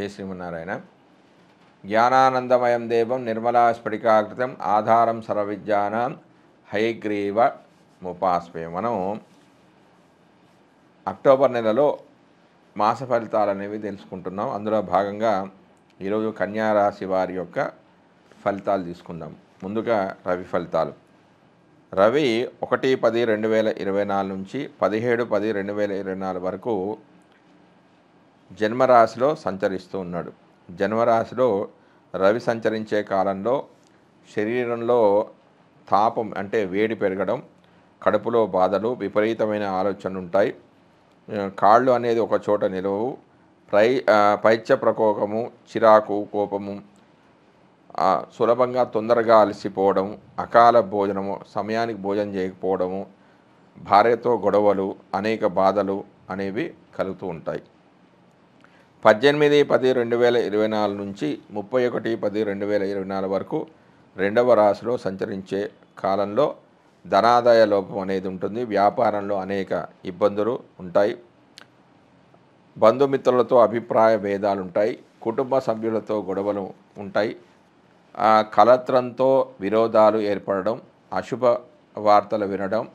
జయ శ్రీమన్నారాయణ జ్ఞానానందమయం దేవం నిర్మలా స్ఫటికాకృతం ఆధారం సర్వవిద్యానం హైగ్రీవ ముపాస్మే మనం అక్టోబర్ నెలలో మాస ఫలితాలు అనేవి తెలుసుకుంటున్నాం అందులో భాగంగా ఈరోజు కన్యారాశి వారి యొక్క ఫలితాలు తీసుకుందాం ముందుగా రవి ఫలితాలు రవి ఒకటి పది రెండు వేల ఇరవై నాలుగు నుంచి పదిహేడు పది రెండు వేల ఇరవై నాలుగు వరకు జన్మరాశిలో సంచరిస్తూ ఉన్నాడు జన్మరాశిలో రవి సంచరించే కాలంలో శరీరంలో తాపం అంటే వేడి పెరగడం కడుపులో బాధలు విపరీతమైన ఆలోచనలు ఉంటాయి కాళ్ళు అనేది ఒక చోట నిలవు ప్రై పైత్య ప్రకోపము చిరాకు కోపము సులభంగా తొందరగా అలసిపోవడం అకాల భోజనము సమయానికి భోజనం చేయకపోవడము భార్యతో గొడవలు అనేక బాధలు అనేవి కలుగుతూ ఉంటాయి పద్దెనిమిది పది రెండు వేల ఇరవై నాలుగు నుంచి ముప్పై ఒకటి పది రెండు వేల ఇరవై నాలుగు వరకు రెండవ రాశిలో సంచరించే కాలంలో ధనాదాయ లోపం అనేది ఉంటుంది వ్యాపారంలో అనేక ఇబ్బందులు ఉంటాయి బంధుమిత్రులతో అభిప్రాయ భేదాలు ఉంటాయి కుటుంబ సభ్యులతో గొడవలు ఉంటాయి కలత్రంతో విరోధాలు ఏర్పడడం అశుభ వార్తలు వినడం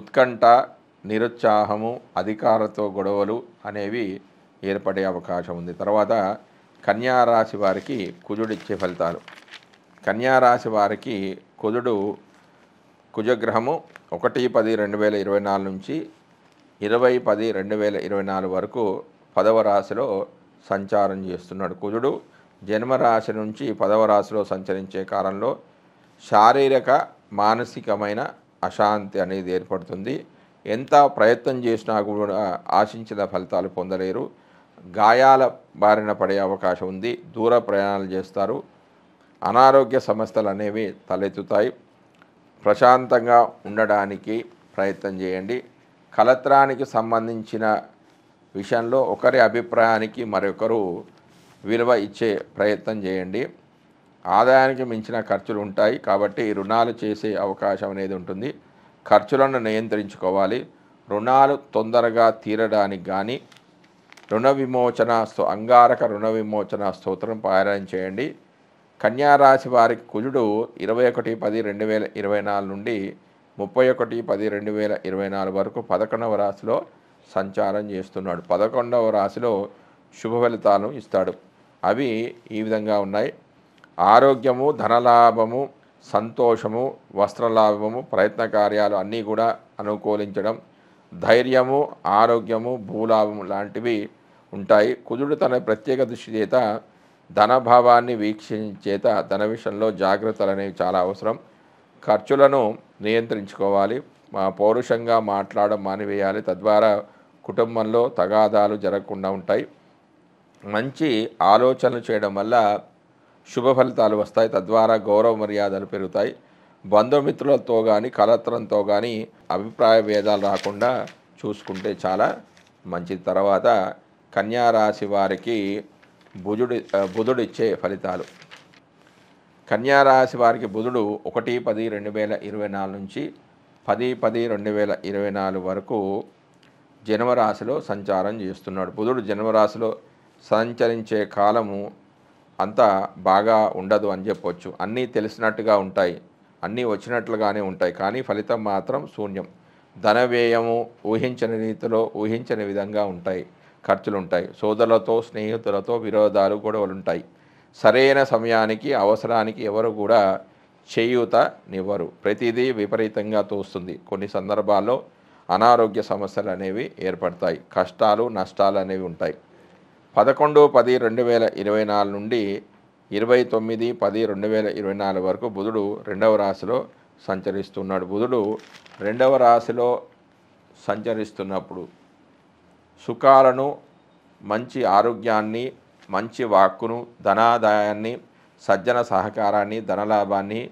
ఉత్కంఠ నిరుత్సాహము అధికారతో గొడవలు అనేవి ఏర్పడే అవకాశం ఉంది తర్వాత కన్యారాశి వారికి కుజుడిచ్చే ఫలితాలు కన్యారాశి వారికి కుజుడు కుజగ్రహము ఒకటి పది రెండు వేల ఇరవై నాలుగు నుంచి ఇరవై పది రెండు వేల ఇరవై నాలుగు వరకు పదవ రాశిలో సంచారం చేస్తున్నాడు కుజుడు జన్మరాశి నుంచి పదవ రాశిలో సంచరించే కాలంలో శారీరక మానసికమైన అశాంతి అనేది ఏర్పడుతుంది ఎంత ప్రయత్నం చేసినా కూడా ఆశించిన ఫలితాలు పొందలేరు గాయాల బారిన పడే అవకాశం ఉంది దూర ప్రయాణాలు చేస్తారు అనారోగ్య సమస్యలు అనేవి తలెత్తుతాయి ప్రశాంతంగా ఉండడానికి ప్రయత్నం చేయండి కలత్రానికి సంబంధించిన విషయంలో ఒకరి అభిప్రాయానికి మరొకరు విలువ ఇచ్చే ప్రయత్నం చేయండి ఆదాయానికి మించిన ఖర్చులు ఉంటాయి కాబట్టి రుణాలు చేసే అవకాశం అనేది ఉంటుంది ఖర్చులను నియంత్రించుకోవాలి రుణాలు తొందరగా తీరడానికి కానీ రుణ విమోచన స్తో అంగారక రుణ విమోచన స్తోత్రం పారాయణ చేయండి కన్యారాశి వారి కుజుడు ఇరవై ఒకటి పది రెండు వేల ఇరవై నాలుగు నుండి ముప్పై ఒకటి పది రెండు వేల ఇరవై నాలుగు వరకు పదకొండవ రాశిలో సంచారం చేస్తున్నాడు పదకొండవ రాశిలో శుభ ఫలితాలను ఇస్తాడు అవి ఈ విధంగా ఉన్నాయి ఆరోగ్యము ధనలాభము సంతోషము వస్త్రలాభము ప్రయత్న కార్యాలు అన్నీ కూడా అనుకూలించడం ధైర్యము ఆరోగ్యము భూలాభము లాంటివి ఉంటాయి కుజుడు తన ప్రత్యేక దృష్టి చేత ధనభావాన్ని వీక్షించేత ధన విషయంలో జాగ్రత్తలు అనేవి చాలా అవసరం ఖర్చులను నియంత్రించుకోవాలి పౌరుషంగా మాట్లాడడం మానివేయాలి తద్వారా కుటుంబంలో తగాదాలు జరగకుండా ఉంటాయి మంచి ఆలోచనలు చేయడం వల్ల శుభ ఫలితాలు వస్తాయి తద్వారా గౌరవ మర్యాదలు పెరుగుతాయి బంధుమిత్రులతో కానీ కలత్రంతో కానీ అభిప్రాయ భేదాలు రాకుండా చూసుకుంటే చాలా మంచిది తర్వాత కన్యారాశి వారికి బుధుడి బుధుడిచ్చే ఫలితాలు కన్యారాశి వారికి బుధుడు ఒకటి పది రెండు వేల ఇరవై నాలుగు నుంచి పది పది రెండు వేల ఇరవై నాలుగు వరకు జనవరాశిలో సంచారం చేస్తున్నాడు బుధుడు జనవరాశిలో సంచరించే కాలము అంతా బాగా ఉండదు అని చెప్పొచ్చు అన్నీ తెలిసినట్టుగా ఉంటాయి అన్నీ వచ్చినట్లుగానే ఉంటాయి కానీ ఫలితం మాత్రం శూన్యం ధన వ్యయము ఊహించని రీతిలో ఊహించని విధంగా ఉంటాయి ఖర్చులు ఉంటాయి సోదరులతో స్నేహితులతో విరోధాలు గొడవలు ఉంటాయి సరైన సమయానికి అవసరానికి ఎవరు కూడా చేయూత నివ్వరు ప్రతిదీ విపరీతంగా తోస్తుంది కొన్ని సందర్భాల్లో అనారోగ్య సమస్యలు అనేవి ఏర్పడతాయి కష్టాలు నష్టాలు అనేవి ఉంటాయి పదకొండు పది రెండు వేల ఇరవై నాలుగు నుండి ఇరవై తొమ్మిది పది రెండు వేల ఇరవై నాలుగు వరకు బుధుడు రెండవ రాశిలో సంచరిస్తున్నాడు బుధుడు రెండవ రాశిలో సంచరిస్తున్నప్పుడు సుఖాలను మంచి ఆరోగ్యాన్ని మంచి వాక్కును ధనాదాయాన్ని సజ్జన సహకారాన్ని ధనలాభాన్ని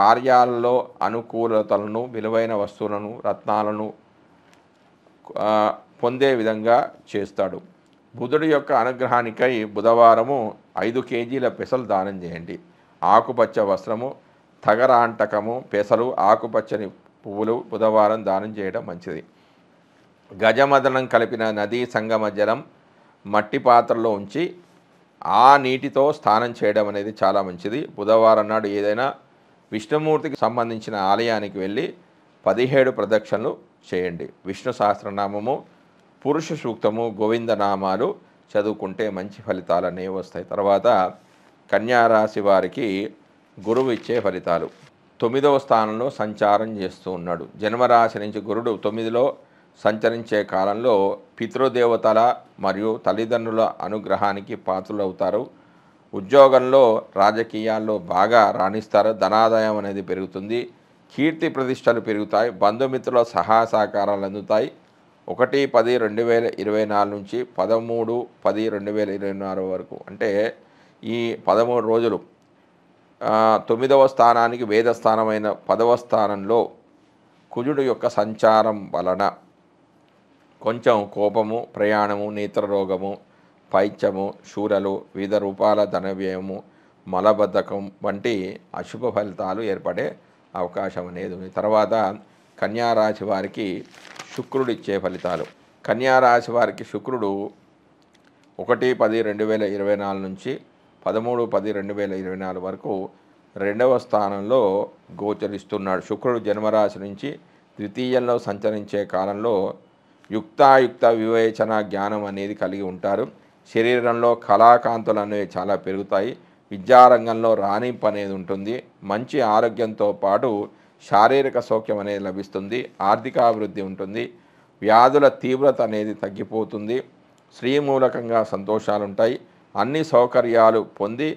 కార్యాలలో అనుకూలతలను విలువైన వస్తువులను రత్నాలను పొందే విధంగా చేస్తాడు బుధుడి యొక్క అనుగ్రహానికై బుధవారము ఐదు కేజీల పెసలు దానం చేయండి ఆకుపచ్చ వస్త్రము తగరాంటకము పెసలు ఆకుపచ్చని పువ్వులు బుధవారం దానం చేయడం మంచిది గజమదనం కలిపిన నదీ సంగమ జలం మట్టి పాత్రలో ఉంచి ఆ నీటితో స్నానం చేయడం అనేది చాలా మంచిది బుధవారం నాడు ఏదైనా విష్ణుమూర్తికి సంబంధించిన ఆలయానికి వెళ్ళి పదిహేడు ప్రదక్షిణలు చేయండి విష్ణు సహస్రనామము పురుష సూక్తము గోవిందనామాలు చదువుకుంటే మంచి ఫలితాలు అనేవి వస్తాయి తర్వాత కన్యారాశి వారికి గురువు ఇచ్చే ఫలితాలు తొమ్మిదవ స్థానంలో సంచారం చేస్తూ ఉన్నాడు జన్మరాశి నుంచి గురుడు తొమ్మిదిలో సంచరించే కాలంలో పితృదేవతల మరియు తల్లిదండ్రుల అనుగ్రహానికి పాత్రలవుతారు ఉద్యోగంలో రాజకీయాల్లో బాగా రాణిస్తారు ధనాదాయం అనేది పెరుగుతుంది కీర్తి ప్రతిష్టలు పెరుగుతాయి బంధుమిత్రుల సహా సహకారాలు అందుతాయి ఒకటి పది రెండు వేల ఇరవై నాలుగు నుంచి పదమూడు పది రెండు వేల ఇరవై నాలుగు వరకు అంటే ఈ పదమూడు రోజులు తొమ్మిదవ స్థానానికి వేద స్థానమైన పదవ స్థానంలో కుజుడు యొక్క సంచారం వలన కొంచెం కోపము ప్రయాణము నేత్రరోగము పైత్యము శూరలు వివిధ రూపాల ధనవ్యయము మలబద్ధకం వంటి అశుభ ఫలితాలు ఏర్పడే అవకాశం అనేది ఉంది తర్వాత కన్యారాశి వారికి శుక్రుడు ఇచ్చే ఫలితాలు కన్యారాశి వారికి శుక్రుడు ఒకటి పది రెండు వేల ఇరవై నాలుగు నుంచి పదమూడు పది రెండు వేల ఇరవై నాలుగు వరకు రెండవ స్థానంలో గోచరిస్తున్నాడు శుక్రుడు జన్మరాశి నుంచి ద్వితీయంలో సంచరించే కాలంలో యుక్తాయుక్త వివేచన జ్ఞానం అనేది కలిగి ఉంటారు శరీరంలో కళాకాంతులు అనేవి చాలా పెరుగుతాయి విద్యారంగంలో రాణింపు అనేది ఉంటుంది మంచి ఆరోగ్యంతో పాటు శారీరక సౌఖ్యం అనేది లభిస్తుంది ఆర్థికాభివృద్ధి ఉంటుంది వ్యాధుల తీవ్రత అనేది తగ్గిపోతుంది స్త్రీ మూలకంగా సంతోషాలుంటాయి అన్ని సౌకర్యాలు పొంది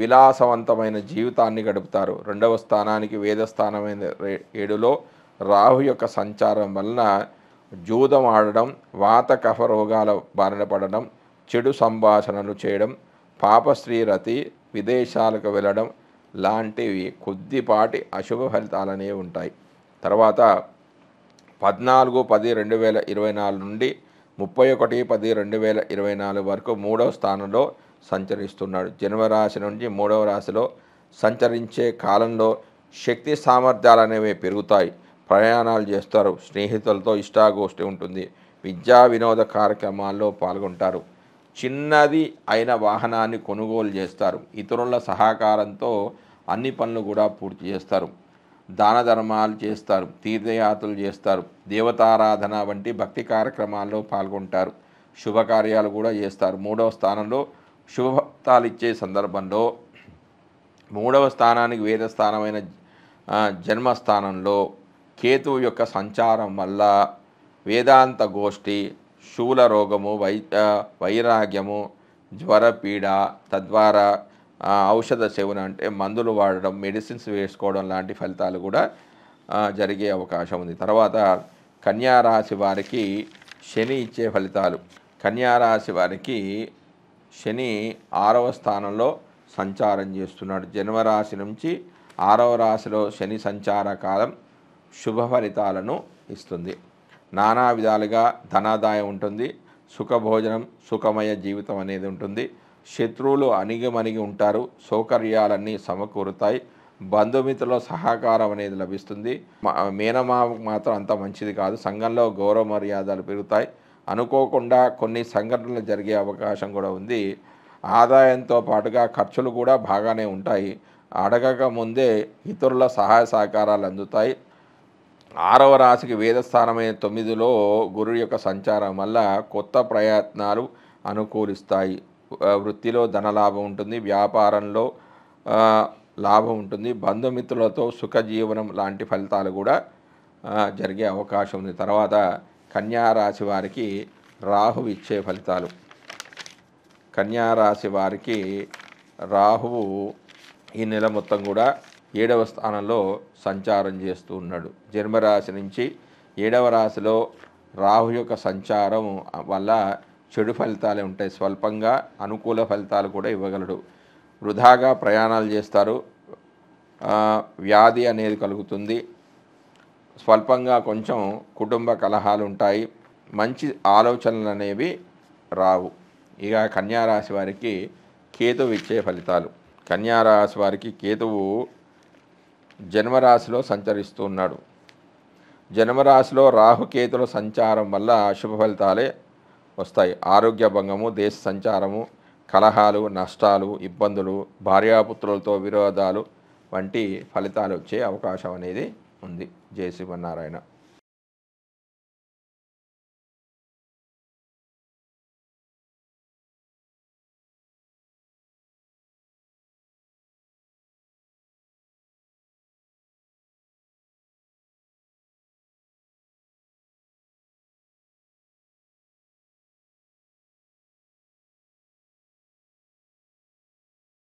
విలాసవంతమైన జీవితాన్ని గడుపుతారు రెండవ స్థానానికి వేదస్థానమైన ఏడులో రాహు యొక్క సంచారం వలన జూదం ఆడడం వాత కఫ రోగాల బారిన పడడం చెడు సంభాషణలు చేయడం పాపశ్రీరతి విదేశాలకు వెళ్ళడం లాంటివి కొద్దిపాటి అశుభ ఫలితాలనే ఉంటాయి తర్వాత పద్నాలుగు పది రెండు వేల ఇరవై నాలుగు నుండి ముప్పై ఒకటి పది రెండు వేల ఇరవై నాలుగు వరకు మూడవ స్థానంలో సంచరిస్తున్నాడు జన్మరాశి నుంచి మూడవ రాశిలో సంచరించే కాలంలో శక్తి సామర్థ్యాలు అనేవి పెరుగుతాయి ప్రయాణాలు చేస్తారు స్నేహితులతో ఇష్టాగోష్ఠి ఉంటుంది విద్యా వినోద కార్యక్రమాల్లో పాల్గొంటారు చిన్నది అయిన వాహనాన్ని కొనుగోలు చేస్తారు ఇతరుల సహకారంతో అన్ని పనులు కూడా పూర్తి చేస్తారు దాన ధర్మాలు చేస్తారు తీర్థయాత్రలు చేస్తారు దేవతారాధన వంటి భక్తి కార్యక్రమాల్లో పాల్గొంటారు శుభకార్యాలు కూడా చేస్తారు మూడవ స్థానంలో శుభభక్తాలు ఇచ్చే సందర్భంలో మూడవ స్థానానికి వేద స్థానమైన జన్మస్థానంలో కేతువు యొక్క సంచారం వల్ల వేదాంత గోష్ఠి శూల రోగము వై వైరాగ్యము జ్వరపీడ తద్వారా ఔషధ సేవన అంటే మందులు వాడడం మెడిసిన్స్ వేసుకోవడం లాంటి ఫలితాలు కూడా జరిగే అవకాశం ఉంది తర్వాత కన్యారాశి వారికి శని ఇచ్చే ఫలితాలు కన్యారాశి వారికి శని ఆరవ స్థానంలో సంచారం చేస్తున్నాడు జన్మరాశి నుంచి ఆరవ రాశిలో శని సంచార కాలం శుభ ఫలితాలను ఇస్తుంది నానా విధాలుగా ధనాదాయం ఉంటుంది సుఖభోజనం సుఖమయ జీవితం అనేది ఉంటుంది శత్రువులు అణిగిమణిగి ఉంటారు సౌకర్యాలన్నీ సమకూరుతాయి బంధుమిత్రుల సహకారం అనేది లభిస్తుంది మేనమామకు మాత్రం అంత మంచిది కాదు సంఘంలో గౌరవ మర్యాదలు పెరుగుతాయి అనుకోకుండా కొన్ని సంఘటనలు జరిగే అవకాశం కూడా ఉంది ఆదాయంతో పాటుగా ఖర్చులు కూడా బాగానే ఉంటాయి అడగక ముందే ఇతరుల సహాయ సహకారాలు అందుతాయి ఆరవ రాశికి వేదస్థానమైన తొమ్మిదిలో గురువు యొక్క సంచారం వల్ల కొత్త ప్రయత్నాలు అనుకూలిస్తాయి వృత్తిలో ధనలాభం ఉంటుంది వ్యాపారంలో లాభం ఉంటుంది బంధుమిత్రులతో సుఖజీవనం లాంటి ఫలితాలు కూడా జరిగే అవకాశం ఉంది తర్వాత కన్యారాశి వారికి రాహువు ఇచ్చే ఫలితాలు కన్యారాశి వారికి రాహువు ఈ నెల మొత్తం కూడా ఏడవ స్థానంలో సంచారం చేస్తూ ఉన్నాడు జన్మరాశి నుంచి ఏడవ రాశిలో రాహు యొక్క సంచారం వల్ల చెడు ఫలితాలే ఉంటాయి స్వల్పంగా అనుకూల ఫలితాలు కూడా ఇవ్వగలడు వృధాగా ప్రయాణాలు చేస్తారు వ్యాధి అనేది కలుగుతుంది స్వల్పంగా కొంచెం కుటుంబ కలహాలు ఉంటాయి మంచి ఆలోచనలు అనేవి రావు ఇక కన్యారాశి వారికి కేతువు ఇచ్చే ఫలితాలు కన్యారాశి వారికి కేతువు జన్మరాశిలో సంచరిస్తూ ఉన్నాడు జన్మరాశిలో రాహుకేతుల సంచారం వల్ల శుభ ఫలితాలే వస్తాయి ఆరోగ్య భంగము దేశ సంచారము కలహాలు నష్టాలు ఇబ్బందులు భార్యాపుత్రులతో విరోధాలు వంటి ఫలితాలు వచ్చే అవకాశం అనేది ఉంది జయ శ్రీమన్నారాయణ